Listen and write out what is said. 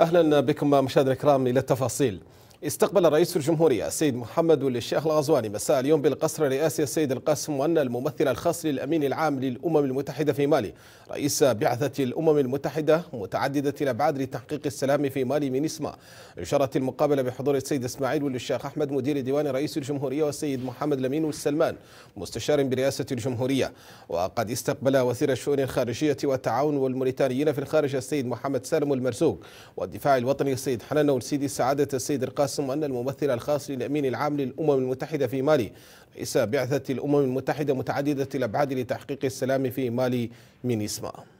اهلا بكم مشاهدينا الكرام الى التفاصيل استقبل رئيس الجمهورية السيد محمد الشيخ الغزواني مساء اليوم بالقصر الرئاسي السيد القاسم وأن الممثل الخاص للأمين العام للأمم المتحدة في مالي رئيس بعثة الأمم المتحدة متعددة الأبعاد لتحقيق السلام في مالي من اسمه أشارت المقابلة بحضور السيد إسماعيل والشيخ أحمد مدير ديوان رئيس الجمهورية والسيد محمد لمين السلمان مستشار برئاسة الجمهورية وقد استقبل وزير الشؤون الخارجية والتعاون والموريتانيين في الخارج السيد محمد سالم المرزوق والدفاع الوطني السيد حنان والسيدي سعادة السيد القاسم القاسم أن الممثل الخاص للأمين العام للأمم المتحدة في مالي رئيس بعثة الأمم المتحدة متعددة الأبعاد لتحقيق السلام في مالي من اسمه